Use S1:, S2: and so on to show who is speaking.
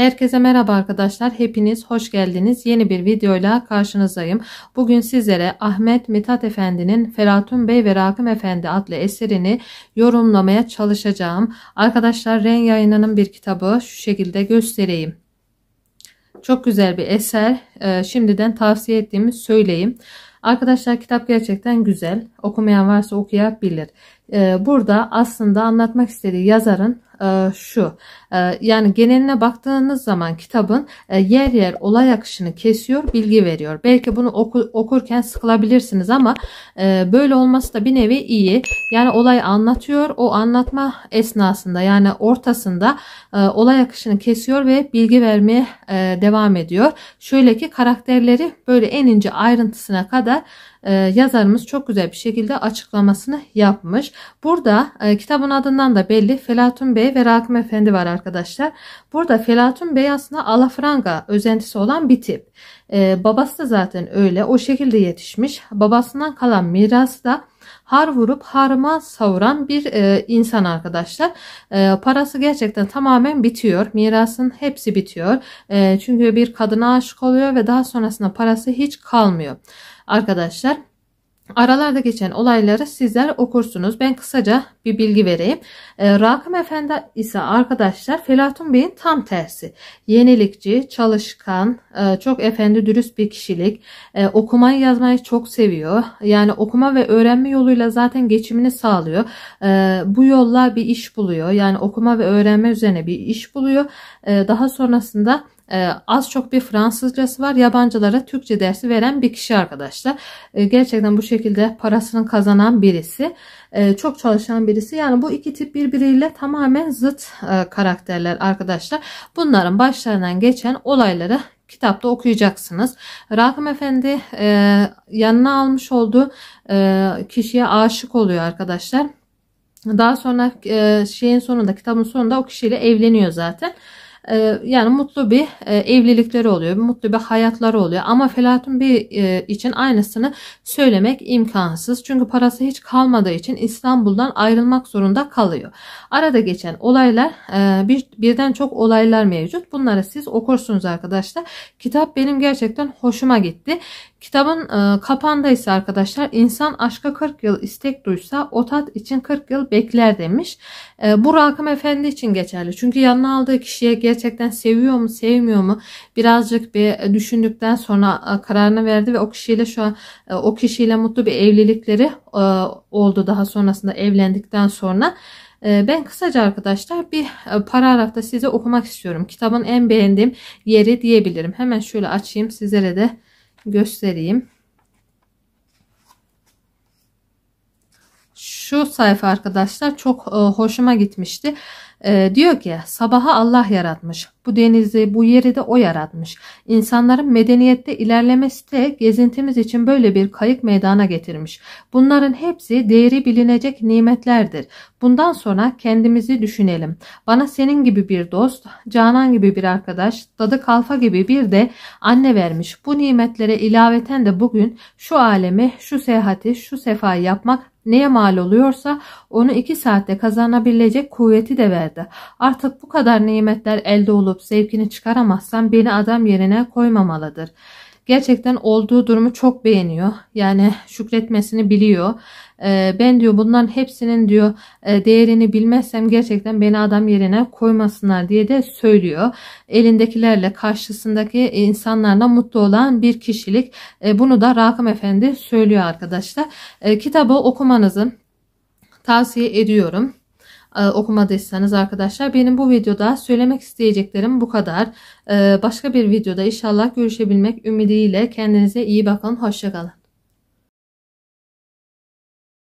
S1: Herkese merhaba arkadaşlar. Hepiniz hoş geldiniz. Yeni bir videoyla karşınızdayım. Bugün sizlere Ahmet Mithat Efendi'nin Felatun Bey ve Rakım Efendi adlı eserini yorumlamaya çalışacağım. Arkadaşlar Ren Yayını'nın bir kitabı şu şekilde göstereyim. Çok güzel bir eser. Ee, şimdiden tavsiye ettiğimi söyleyeyim. Arkadaşlar kitap gerçekten güzel. Okumayan varsa okuyabilir. Ee, burada aslında anlatmak istediği yazarın e, şu. E, yani geneline baktığınız zaman kitabın e, yer yer olay akışını kesiyor, bilgi veriyor. Belki bunu oku, okurken sıkılabilirsiniz ama böyle olması da bir nevi iyi. Yani olay anlatıyor. O anlatma esnasında yani ortasında olay akışını kesiyor ve bilgi vermeye devam ediyor. Şöyle ki karakterleri böyle en ince ayrıntısına kadar ee, yazarımız çok güzel bir şekilde açıklamasını yapmış. Burada e, kitabın adından da belli Felatun Bey ve Rakım Efendi var arkadaşlar. Burada Felatun Bey aslında alafranga özentisi olan bir tip. Ee, babası da zaten öyle o şekilde yetişmiş. Babasından kalan mirası da har vurup harma savuran bir e, insan arkadaşlar. E, parası gerçekten tamamen bitiyor. Mirasın hepsi bitiyor. E, çünkü bir kadına aşık oluyor ve daha sonrasında parası hiç kalmıyor arkadaşlar aralarda geçen olayları sizler okursunuz. Ben kısaca bir bilgi vereyim. Ee, Rakım Efendi ise arkadaşlar Felatun Bey'in tam tersi. Yenilikçi, çalışkan, e, çok efendi dürüst bir kişilik. E, okumayı yazmayı çok seviyor. Yani okuma ve öğrenme yoluyla zaten geçimini sağlıyor. E, bu yolla bir iş buluyor. Yani okuma ve öğrenme üzerine bir iş buluyor. daha sonrasında ee, az çok bir Fransızcası var. Yabancılara Türkçe dersi veren bir kişi arkadaşlar. Ee, gerçekten bu şekilde parasını kazanan birisi. E, çok çalışan birisi. Yani bu iki tip birbiriyle tamamen zıt e, karakterler arkadaşlar. Bunların başlarından geçen olayları kitapta okuyacaksınız. Rakım Efendi e, yanına almış olduğu kişiye aşık oluyor arkadaşlar. Daha sonra şeyin sonunda kitabın sonunda o kişiyle evleniyor zaten. Ee, yani mutlu bir e, evlilikleri oluyor, mutlu bir hayatları oluyor. Ama Felatun bir e, için aynısını söylemek imkansız. Çünkü parası hiç kalmadığı için İstanbul'dan ayrılmak zorunda kalıyor. Arada geçen olaylar e, bir, birden çok olaylar mevcut. Bunları siz okursunuz arkadaşlar. Kitap benim gerçekten hoşuma gitti. Kitabın kapağında ise arkadaşlar insan aşka 40 yıl istek duysa o tat için 40 yıl bekler demiş. Bu Rakım Efendi için geçerli. Çünkü yanına aldığı kişiye gel gerçekten seviyor mu sevmiyor mu birazcık bir e, düşündükten sonra e, kararını verdi ve o kişiyle şu an e, o kişiyle mutlu bir evlilikleri oldu daha sonrasında evlendikten sonra. Ben kısaca arkadaşlar bir paragrafta size okumak istiyorum. Kitabın en beğendiğim yeri diyebilirim. Hemen şöyle açayım sizlere de göstereyim. Şu sayfa arkadaşlar çok hoşuma gitmişti. E, diyor ki sabaha Allah yaratmış. Bu denizi bu yeri de o yaratmış. İnsanların medeniyette ilerlemesi de gezintimiz için böyle bir kayık meydana getirmiş. Bunların hepsi değeri bilinecek nimetlerdir. Bundan sonra kendimizi düşünelim. Bana senin gibi bir dost, Canan gibi bir arkadaş, Dadı Kalfa gibi bir de anne vermiş. Bu nimetlere ilaveten de bugün şu alemi, şu seyahati, şu sefayı yapmak neye mal oluyorsa onu iki saatte kazanabilecek kuvveti de verdi. Artık bu kadar nimetler elde olup sevkini çıkaramazsam beni adam yerine koymamalıdır.'' gerçekten olduğu durumu çok beğeniyor. Yani şükretmesini biliyor. Ee, ben diyor bunların hepsinin diyor e, değerini bilmezsem gerçekten beni adam yerine koymasınlar diye de söylüyor. Elindekilerle karşısındaki insanlarla mutlu olan bir kişilik. E, bunu da Rakım Efendi söylüyor arkadaşlar. E, kitabı okumanızın tavsiye ediyorum. E, okumadıysanız arkadaşlar benim bu videoda söylemek isteyeceklerim bu kadar. E, başka bir videoda inşallah görüşebilmek ümidiyle kendinize iyi bakın. Hoşçakalın.